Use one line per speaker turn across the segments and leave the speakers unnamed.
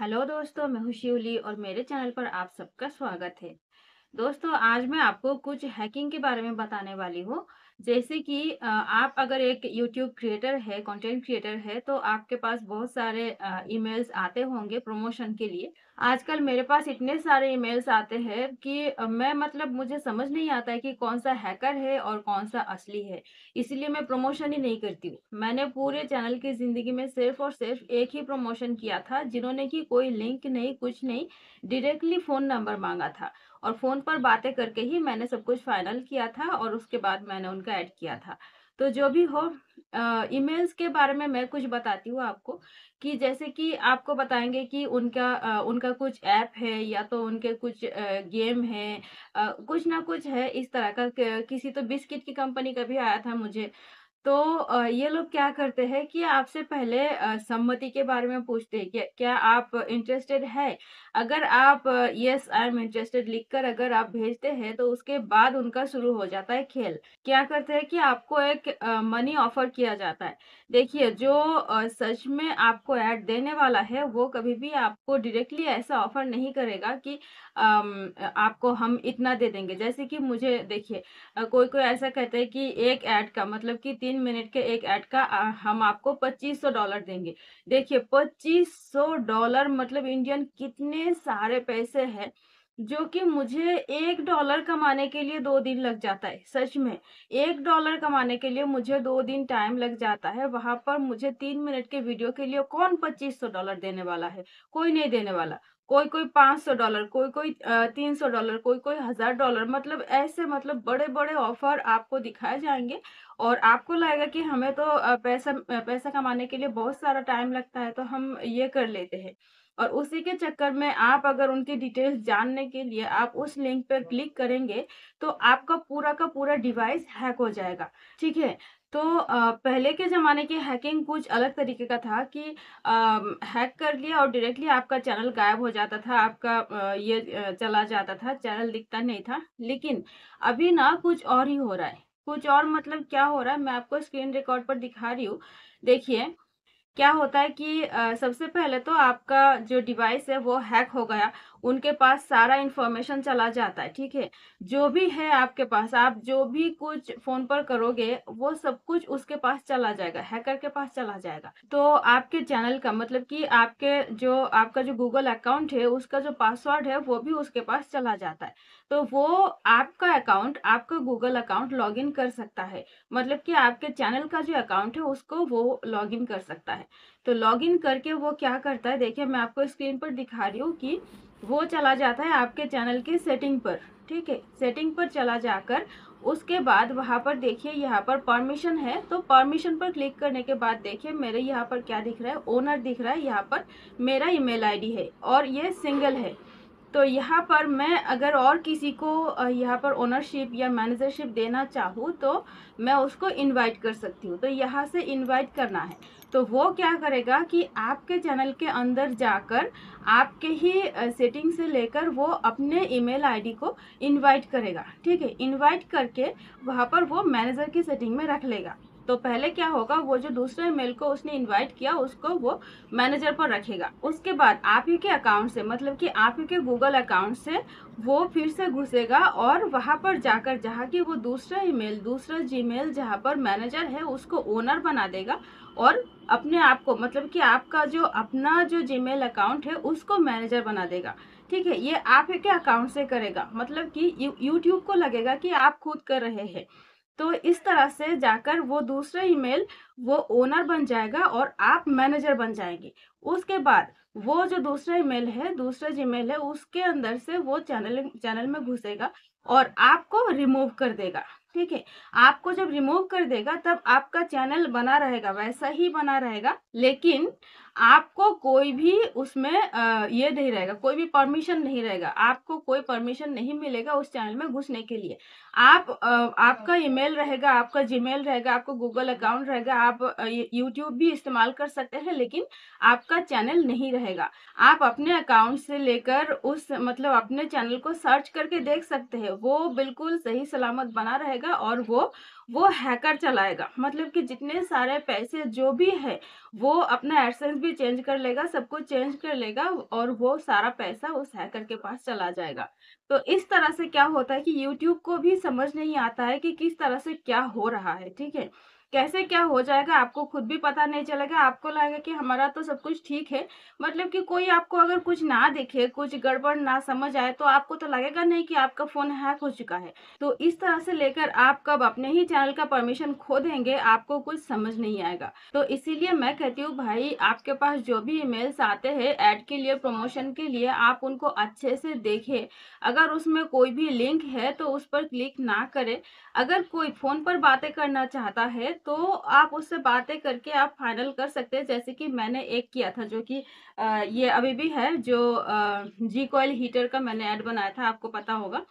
Hello दोस्तों मैं हूँ शिवली और मेरे चैनल पर आप सबका स्वागत है दोस्तों आज मैं आपको कुछ हैकिंग के बारे में बताने वाली हूँ जैसे कि आप अगर एक यूट्यूब क्रिएटर है कंटेंट क्रिएटर है तो आपके पास बहुत सारे ईमेल्स आते होंगे प्रमोशन के लिए आजकल मेरे पास इतने सारे ईमेल्स आते हैं कि मैं मतलब मुझे समझ नहीं आता है कि कौन सा हैकर है और कौन सा असली है इसलिए मैं प्रमोशन ही नहीं करती हूँ मैंने पूरे चैनल की ज़िंदगी में सिर्फ और सिर्फ एक ही प्रमोशन किया था जिन्होंने कि कोई लिंक नहीं कुछ नहीं डायरेक्टली फ़ोन नंबर मांगा था और फ़ोन पर बातें करके ही मैंने सब कुछ फाइनल किया था और उसके बाद मैंने उनका ऐड किया था तो जो भी हो ईमेल्स के बारे में मैं कुछ बताती हूँ आपको कि जैसे कि आपको बताएंगे कि उनका आ, उनका कुछ ऐप है या तो उनके कुछ आ, गेम है आ, कुछ ना कुछ है इस तरह का किसी तो बिस्किट की कंपनी का भी आया था मुझे तो ये लोग क्या करते हैं कि आपसे पहले सम्मति के बारे में पूछते हैं क्या क्या आप इंटरेस्टेड है अगर आप यस आई एम इंटरेस्टेड लिखकर अगर आप भेजते हैं तो उसके बाद उनका शुरू हो जाता है खेल क्या करते हैं कि आपको एक मनी ऑफर किया जाता है देखिए जो सच में आपको ऐड देने वाला है वो कभी भी आपको डायरेक्टली ऐसा ऑफर नहीं करेगा कि आपको हम इतना दे देंगे जैसे कि मुझे देखिए कोई कोई ऐसा कहते हैं कि एक ऐड का मतलब कि तीन तीन मिनट के एक ऐड का हम आपको पच्चीस सौ डॉलर देंगे देखिए पच्चीस सौ डॉलर मतलब इंडियन कितने सारे पैसे हैं जो कि मुझे एक डॉलर कमाने के लिए दो दिन लग जाता है सच में एक डॉलर कमाने के लिए मुझे दो दिन टाइम लग जाता है वहां पर मुझे तीन मिनट के वीडियो के लिए कौन पच्चीस सौ डॉलर देने वाला है कोई नहीं देने वाला कोई कोई पांच सौ डॉलर कोई कोई तीन सौ डॉलर कोई कोई हज़ार डॉलर मतलब ऐसे मतलब बड़े बड़े ऑफर आपको दिखाए जाएंगे और आपको लगेगा कि हमें तो पैसा पैसा कमाने के लिए बहुत सारा टाइम लगता है तो हम ये कर लेते हैं और उसी के चक्कर में आप अगर उनकी डिटेल्स जानने के लिए आप उस लिंक पर क्लिक करेंगे तो आपका पूरा का पूरा डिवाइस हैक हो जाएगा ठीक है तो पहले के ज़माने की हैकिंग कुछ अलग तरीके का था कि हैक कर लिया और डायरेक्टली आपका चैनल गायब हो जाता था आपका ये चला जाता था चैनल दिखता नहीं था लेकिन अभी ना कुछ और ही हो रहा है कुछ और मतलब क्या हो रहा है मैं आपको स्क्रीन रिकॉर्ड पर दिखा रही हूँ देखिए क्या होता है कि सबसे पहले तो आपका जो डिवाइस है वो हैक हो गया उनके पास सारा इन्फॉर्मेशन चला जाता है ठीक है जो भी है आपके पास आप जो भी कुछ फोन पर करोगे वो सब कुछ उसके पास चला जाएगा हैकर के पास चला जाएगा तो आपके चैनल का मतलब कि आपके जो आपका जो गूगल अकाउंट है उसका जो पासवर्ड है वो भी उसके पास चला जाता है तो वो आपका अकाउंट आपका गूगल अकाउंट लॉगिन कर सकता है मतलब कि आपके चैनल का जो अकाउंट है उसको वो लॉगिन कर सकता है तो लॉगिन करके वो क्या करता है देखिए मैं आपको स्क्रीन पर दिखा रही हूँ कि वो चला जाता है आपके चैनल के सेटिंग पर ठीक है सेटिंग पर चला जाकर उसके बाद वहाँ पर देखिए यहाँ पर परमिशन है तो परमिशन पर क्लिक करने के बाद देखिए मेरे यहाँ पर क्या दिख रहा है ओनर दिख रहा है यहाँ पर मेरा ईमेल आईडी है और ये सिंगल है तो यहाँ पर मैं अगर और किसी को यहाँ पर ओनरशिप या मैनेजरशिप देना चाहूँ तो मैं उसको इनवाइट कर सकती हूँ तो यहाँ से इनवाइट करना है तो वो क्या करेगा कि आपके चैनल के अंदर जाकर आपके ही सेटिंग से लेकर वो अपने ईमेल आईडी को इनवाइट करेगा ठीक है इनवाइट करके वहाँ पर वो मैनेजर की सेटिंग में रख लेगा तो पहले क्या होगा वो जो दूसरे मेल को उसने इनवाइट किया उसको वो मैनेजर पर रखेगा उसके बाद आप ही के अकाउंट से मतलब कि आप ही के गूगल अकाउंट से वो फिर से घुसेगा और वहाँ पर जाकर जहाँ की वो दूसरा मेल दूसरा मेल जहाँ पर मैनेजर है उसको ओनर बना देगा और अपने आप को मतलब कि आपका जो अपना जो मेल अकाउंट है उसको मैनेजर बना देगा ठीक है ये आप ही के अकाउंट से करेगा मतलब कि यूट्यूब को लगेगा कि आप खुद कर रहे हैं तो इस तरह से जाकर वो दूसरा ईमेल वो ओनर बन जाएगा और आप मैनेजर बन जाएंगे उसके बाद वो जो दूसरा ईमेल है दूसरा जीमेल है उसके अंदर से वो चैनल चैनल में घुसेगा और आपको रिमूव कर देगा ठीक है आपको जब रिमूव कर देगा तब आपका चैनल बना रहेगा वैसा ही बना रहेगा लेकिन आपको कोई भी उसमें ये नहीं रहेगा कोई भी परमिशन नहीं रहेगा आपको कोई परमिशन नहीं मिलेगा उस चैनल में घुसने के लिए आप आपका ईमेल अच्छा। रहेगा आपका जीमेल रहेगा आपको गूगल अकाउंट रहेगा आप यूट्यूब भी इस्तेमाल कर सकते हैं लेकिन आपका चैनल नहीं रहेगा आप अपने अकाउंट से लेकर उस मतलब अपने चैनल को सर्च करके देख सकते हैं वो बिल्कुल सही सलामत बना रहेगा जाएगा और वो वो हैकर चलाएगा मतलब कि जितने सारे पैसे जो भी है वो अपना एडसेंस भी चेंज कर लेगा सब कुछ चेंज कर लेगा और वो सारा पैसा उस हैकर के पास चला जाएगा तो इस तरह से क्या होता है कि यूट्यूब को भी समझ नहीं आता है कि किस तरह से क्या हो रहा है ठीक है कैसे क्या हो जाएगा आपको खुद भी पता नहीं चलेगा आपको लगेगा कि हमारा तो सब कुछ ठीक है मतलब कि कोई आपको अगर कुछ ना देखे कुछ गड़बड़ ना समझ आए तो आपको तो लगेगा नहीं कि आपका फ़ोन हैक हो चुका है तो इस तरह से लेकर आप कब अपने ही चैनल का परमिशन खो देंगे आपको कुछ समझ नहीं आएगा तो इसीलिए मैं कहती हूँ भाई आपके पास जो भी ईमेल्स आते हैं ऐड के लिए प्रमोशन के लिए आप उनको अच्छे से देखें अगर उसमें कोई भी लिंक है तो उस पर क्लिक ना करें अगर कोई फ़ोन पर बातें करना चाहता है तो आप उससे बातें करके आप फाइनल कर सकते हैं जैसे कि मैंने एक किया था जो कि ये अभी भी है जो जी कोयल हीटर का मैंने ऐड बनाया था आपको पता होगा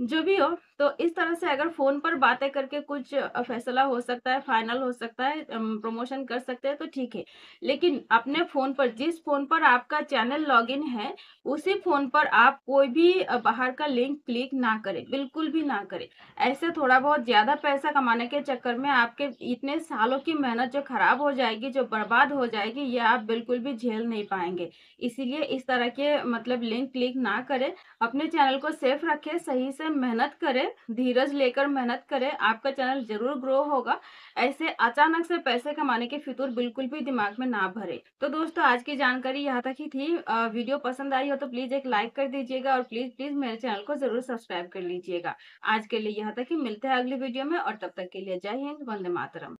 जो भी हो तो इस तरह से अगर फोन पर बातें करके कुछ फैसला हो सकता है फाइनल हो सकता है प्रमोशन कर सकते हैं तो ठीक है लेकिन अपने फोन पर जिस फोन पर आपका चैनल लॉगिन है उसी फोन पर आप कोई भी बाहर का लिंक क्लिक ना करें बिल्कुल भी ना करें ऐसे थोड़ा बहुत ज्यादा पैसा कमाने के चक्कर में आपके इतने सालों की मेहनत जो खराब हो जाएगी जो बर्बाद हो जाएगी ये आप बिल्कुल भी झेल नहीं पाएंगे इसीलिए इस तरह के मतलब लिंक क्लिक ना करें अपने चैनल को सेफ रखें सही से मेहनत करें धीरज लेकर मेहनत करें आपका चैनल जरूर ग्रो होगा ऐसे अचानक से पैसे कमाने के फितूर बिल्कुल भी दिमाग में ना भरे तो दोस्तों आज की जानकारी यहाँ तक ही थी वीडियो पसंद आई हो तो प्लीज एक लाइक कर दीजिएगा और प्लीज प्लीज मेरे चैनल को जरूर सब्सक्राइब कर लीजिएगा आज के लिए यहाँ तक ही मिलते हैं अगली वीडियो में और तब तक के लिए जय हिंद वंदे मातरम